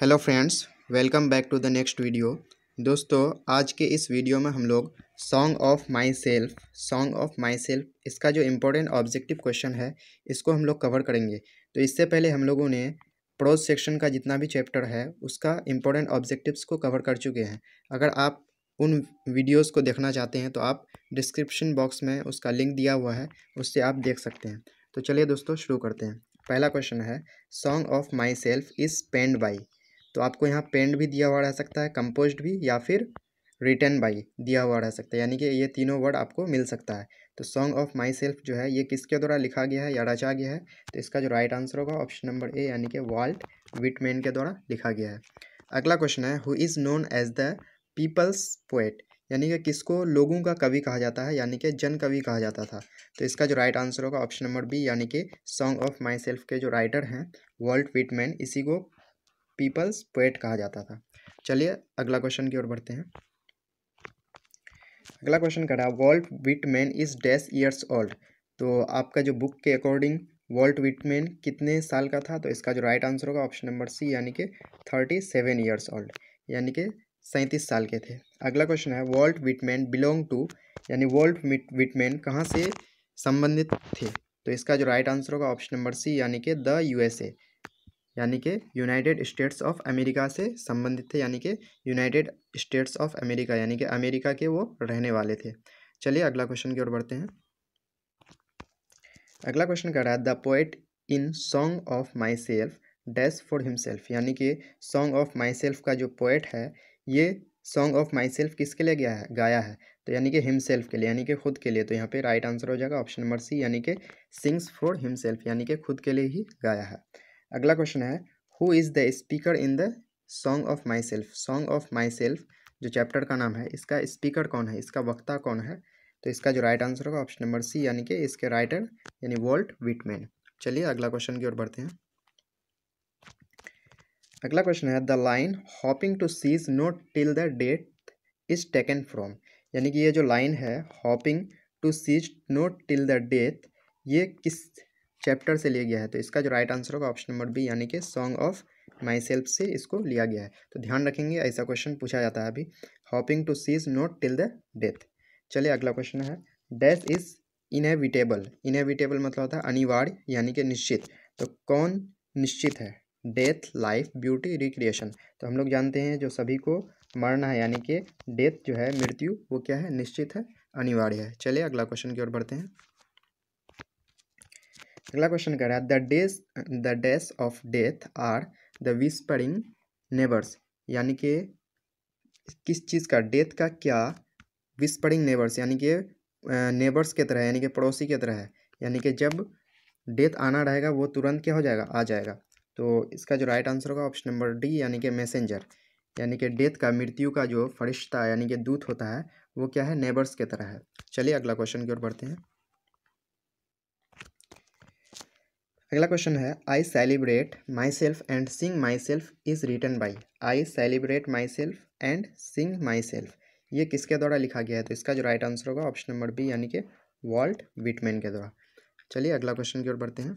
hello friends welcome back to the next video दोस्तों आज के इस वीडियो में हम लोग song of myself song of myself इसका जो इम्पोर्टेंट ऑब्जेक्टिव क्वेश्चन है इसको हम लोग कवर करेंगे तो इससे पहले हम लोगों ने प्रोज सेक्शन का जितना भी चैप्टर है उसका इम्पोर्टेंट ऑब्जेक्टिव्स को कवर कर चुके हैं अगर आप उन वीडियोज़ को देखना चाहते हैं तो आप डिस्क्रिप्शन बॉक्स में उसका लिंक दिया हुआ है उससे आप देख सकते हैं तो चलिए दोस्तों शुरू करते हैं पहला क्वेश्चन है song of myself is penned by तो आपको यहाँ पेंड भी दिया हुआ रह सकता है कंपोस्ट भी या फिर रिटर्न बाई दिया हुआ रह सकता है यानी कि ये तीनों वर्ड आपको मिल सकता है तो सॉन्ग ऑफ माई सेल्फ जो है ये किसके द्वारा लिखा गया है या रचा गया है तो इसका जो राइट आंसर होगा ऑप्शन नंबर ए यानी कि वॉल्ट विटमैन के द्वारा लिखा गया है अगला क्वेश्चन है who is known as the people's poet यानी कि किसको लोगों का कवि कहा जाता है यानी कि जन कवि कहा जाता था तो इसका जो राइट आंसर होगा ऑप्शन नंबर बी यानी कि सॉन्ग ऑफ माई सेल्फ के जो राइटर हैं वॉल्ट विटमैन इसी को पीपल्स पोएट कहा जाता था चलिए अगला क्वेश्चन की ओर बढ़ते हैं अगला क्वेश्चन कर रहा है Walt Whitman is dash years old तो आपका जो बुक के अकॉर्डिंग वॉल्ट विटमैन कितने साल का था तो इसका जो राइट आंसर होगा ऑप्शन नंबर सी यानी कि थर्टी सेवन ईयर्स ओल्ड यानी कि सैंतीस साल के थे अगला क्वेश्चन है वॉल्ट विटमैन बिलोंग टू यानी वॉल्ट विटमैन कहाँ से संबंधित थे तो इसका जो राइट आंसर होगा ऑप्शन नंबर सी यानी कि द यूएसए यानी कि यूनाइटेड स्टेट्स ऑफ अमेरिका से संबंधित थे यानी कि यूनाइटेड स्टेट्स ऑफ अमेरिका यानी कि अमेरिका के वो रहने वाले थे चलिए अगला क्वेश्चन की ओर बढ़ते हैं अगला क्वेश्चन कह रहा है the poet in song of myself dash for himself यानी कि सॉन्ग ऑफ माई सेल्फ का जो पोएट है ये सॉन्ग ऑफ माई सेल्फ किसके लिए गया है गाया है तो यानी कि हिमसेल्फ के लिए यानी कि खुद के लिए तो यहाँ पे राइट आंसर हो जाएगा ऑप्शन नंबर सी यानी कि सिंग्स फॉर हिमसेल्फ यानी कि खुद के लिए ही गाया है अगला क्वेश्चन है who is the speaker in the song of myself song of myself जो चैप्टर का नाम है इसका स्पीकर कौन है इसका वक्ता कौन है तो इसका जो राइट आंसर होगा ऑप्शन नंबर सी यानी कि इसके राइटर यानी वॉल्ट विटमैन चलिए अगला क्वेश्चन की ओर बढ़ते हैं अगला क्वेश्चन है the line hoping to cease not till the death is taken from यानी कि ये जो लाइन है hoping to cease not till the death ये किस चैप्टर से लिया गया है तो इसका जो राइट आंसर होगा ऑप्शन नंबर बी यानी कि सॉन्ग ऑफ माई सेल्फ से इसको लिया गया है तो ध्यान रखेंगे ऐसा क्वेश्चन पूछा जाता है अभी hoping to cease not till the death चलिए अगला क्वेश्चन है डेथ इज इनहेविटेबल इनहेविटेबल मतलब होता है अनिवार्य यानी कि निश्चित तो कौन निश्चित है डेथ लाइफ ब्यूटी रिक्रिएशन तो हम लोग जानते हैं जो सभी को मरना है यानी कि डेथ जो है मृत्यु वो क्या है निश्चित है अनिवार्य है चलिए अगला क्वेश्चन की ओर बढ़ते हैं अगला क्वेश्चन कह रहा है the days the days of death are the whispering neighbours यानी कि किस चीज़ का डेथ का क्या विस्परिंग नेबर्स यानी कि नेबर्स के तरह यानी कि पड़ोसी के तरह है यानी कि जब डेथ आना रहेगा वो तुरंत क्या हो जाएगा आ जाएगा तो इसका जो राइट आंसर होगा ऑप्शन नंबर डी यानी कि मैसेंजर यानी कि डेथ का मृत्यु का जो फरिश्ता यानी कि दूत होता है वो क्या है नेबर्स के तरह है चलिए अगला क्वेश्चन की ओर बढ़ते हैं अगला क्वेश्चन है I celebrate myself and sing myself is written by I celebrate myself and sing myself ये किसके द्वारा लिखा गया है तो इसका जो राइट आंसर होगा ऑप्शन नंबर बी यानी कि वॉल्ट विटमैन के द्वारा चलिए अगला क्वेश्चन की ओर बढ़ते हैं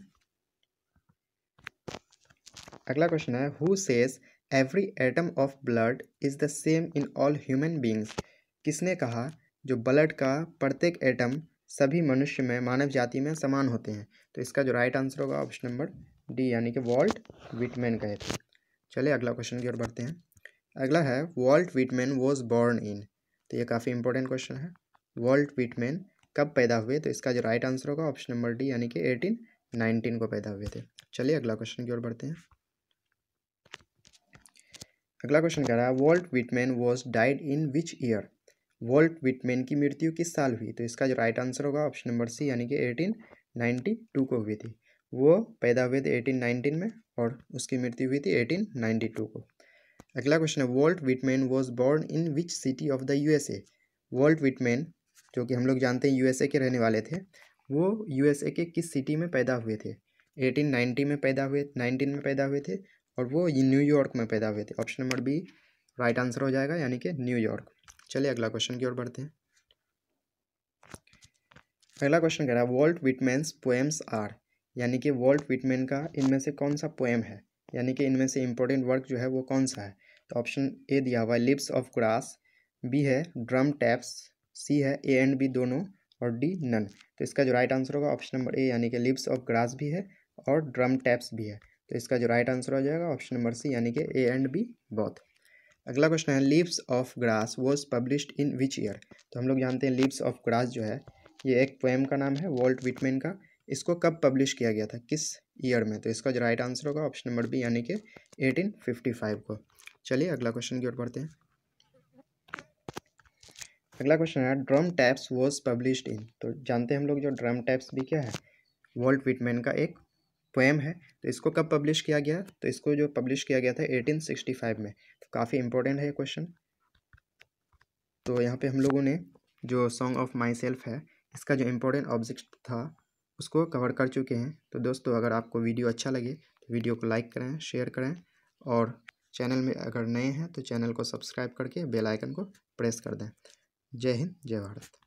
अगला क्वेश्चन है who says every atom of blood is the same in all human beings किसने कहा जो ब्लड का प्रत्येक एटम सभी मनुष्य में मानव जाति में समान होते हैं तो इसका जो राइट आंसर होगा ऑप्शन नंबर डी यानी कि वॉल्ट विटमैन कहे थे चलिए अगला क्वेश्चन की ओर बढ़ते हैं अगला है Walt Whitman was born in तो ये काफ़ी इंपॉर्टेंट क्वेश्चन है वॉल्ट विटमैन कब पैदा हुए तो इसका जो राइट आंसर होगा ऑप्शन नंबर डी यानी कि एटीन नाइनटीन को पैदा हुए थे चलिए अगला क्वेश्चन की ओर बढ़ते हैं अगला क्वेश्चन कह रहा है Walt Whitman was died in which year Walt Whitman की मृत्यु किस साल हुई तो इसका जो राइट आंसर होगा ऑप्शन नंबर सी यानी कि एटीन नाइन्टी टू को हुई थी वो पैदा हुए थे एटीन नाइनटीन में और उसकी मृत्यु हुई थी एटीन नाइन्टी टू को अगला क्वेश्चन है Walt Whitman was born in which city of the USA Walt Whitman जो कि हम लोग जानते हैं यूएसए के रहने वाले थे वो यूएसए के किस सिटी में पैदा हुए थे एटीन नाइन्टी में पैदा हुए नाइनटीन में पैदा हुए थे और वो न्यूयॉर्क में पैदा हुए थे option number B right answer हो जाएगा यानी कि न्यूयॉर्क चलिए अगला क्वेश्चन की ओर बढ़ते हैं पहला क्वेश्चन कह रहा है वॉल्ट विटमैन्स पोएम्स आर यानी कि वॉल्ट विटमैन का इनमें से कौन सा पोएम है यानी कि इनमें से इम्पोर्टेंट वर्क जो है वो कौन सा है तो ऑप्शन ए दिया हुआ है लिप्स ऑफ ग्रास बी है ड्रम टैप्स सी है ए एंड बी दोनों और डी नन तो इसका जो राइट आंसर होगा ऑप्शन नंबर ए यानी कि लिप्स ऑफ ग्रास भी है और ड्रम टैप्स भी है तो इसका जो राइट आंसर हो जाएगा ऑप्शन नंबर सी यानी कि ए एंड बी बॉथ अगला क्वेश्चन है leaves of grass was published in which year तो हम लोग जानते हैं लिप्स ऑफ ग्रास जो है ये एक पोएम का नाम है वॉल्ट विटमेन का इसको कब पब्लिश किया गया था किस ईयर में तो इसका जो राइट आंसर होगा ऑप्शन नंबर बी यानी कि 1855 को चलिए अगला क्वेश्चन की ओर पढ़ते हैं अगला क्वेश्चन है drum taps was published in तो जानते हैं हम लोग जो ड्रम टैप्स भी क्या है वॉल्ट विटमेन का एक पोएम है तो इसको कब पब्लिश किया गया तो इसको जो पब्लिश किया गया था फाइव में तो काफ़ी इंपॉर्टेंट है ये क्वेश्चन तो यहाँ पे हम लोगों ने जो सॉन्ग ऑफ माई सेल्फ है इसका जो इम्पोर्टेंट ऑब्जेक्ट था उसको कवर कर चुके हैं तो दोस्तों अगर आपको वीडियो अच्छा लगे तो वीडियो को लाइक करें शेयर करें और चैनल में अगर नए हैं तो चैनल को सब्सक्राइब करके बेल आइकन को प्रेस कर दें जय हिंद जय भारत